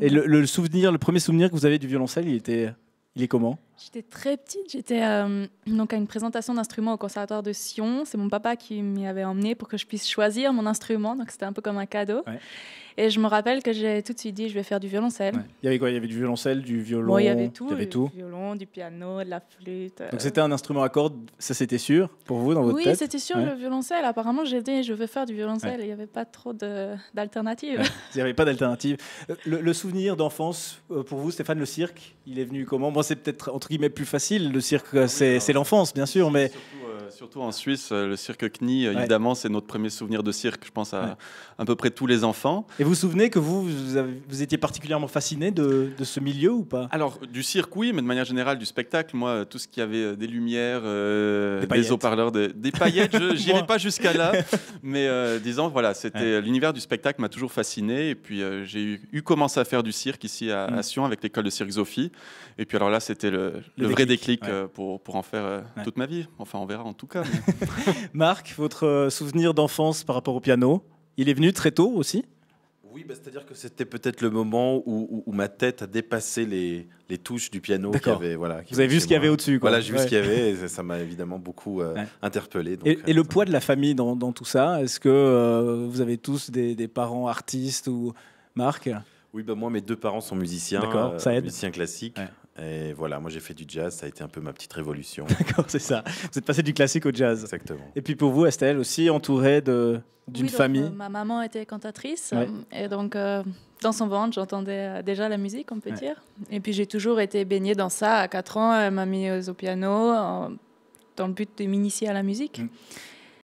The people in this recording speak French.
Et le, le souvenir, le premier souvenir que vous avez du violoncelle, il était, il est comment J'étais très petite, j'étais euh, donc à une présentation d'instruments au conservatoire de Sion. C'est mon papa qui m'y avait emmené pour que je puisse choisir mon instrument, donc c'était un peu comme un cadeau. Et je me rappelle que j'ai tout de suite dit je vais faire du violoncelle. Il y avait quoi Il y avait du violoncelle, du violon. il y avait tout. Du violon, du piano, de la flûte. Donc euh. c'était un instrument à cordes, ça c'était sûr pour vous dans votre tête. Oui, c'était sûr le violoncelle. Apparemment j'ai dit je vais faire du violoncelle. Il n'y avait pas trop d'alternatives. Il n'y avait pas d'alternative. Euh, le, souvenir d'enfance pour vous, Stéphane, le cirque, il est venu comment Moi c'est peut-être entre qui m'est plus facile. Le cirque, c'est l'enfance, bien sûr, mais Surtout en Suisse, euh, le cirque CNI, évidemment, c'est notre premier souvenir de cirque, je pense, à à peu près tous les enfants. Et vous vous souvenez que vous, vous, étiez particulièrement fasciné de, ce milieu ou pas Alors, du cirque, oui, mais de manière générale, du spectacle, moi, euh, tout ce qui avait euh, des lumières, des, haut-parleurs, des, paillettes, je n'irai pas jusqu'à là, mais disons, voilà, c'était l'univers du spectacle m'a toujours fasciné. Et puis, j'ai eu, commencé à faire du cirque ici à, mm. Sion avec l'école de cirque Zofie. Et puis, alors là, c'était le, vrai déclic pour, pour en faire toute ma vie. Enfin, on verra en tout cas. Marc. votre euh, souvenir d'enfance par rapport au piano, il est venu très tôt aussi oui, bah, c'est-à-dire que c'était peut-être le moment où, ma tête a dépassé les, touches du piano. avait, voilà, Vous avez vu ce qu'il y avait au-dessus. Voilà, j'ai vu ce qu'il y avait et ça m'a évidemment beaucoup euh, interpellé. Euh, et, le poids de la famille dans, tout ça Est-ce que vous avez tous des, parents artistes ou Marc oui, bah, moi, mes deux parents sont musiciens, ça musiciens classiques. Et voilà, moi j'ai fait du jazz, ça a été un peu ma petite révolution. D'accord, c'est ça. Vous êtes passé du classique au jazz. Exactement. Et puis pour vous, Estelle, aussi entourée d'une famille euh, Ma maman était cantatrice, euh, et donc euh, dans son ventre, j'entendais déjà la musique, on peut dire. Et puis j'ai toujours été baignée dans ça. À 4 ans, elle m'a mis au piano dans le but de m'initier à la musique. Mm.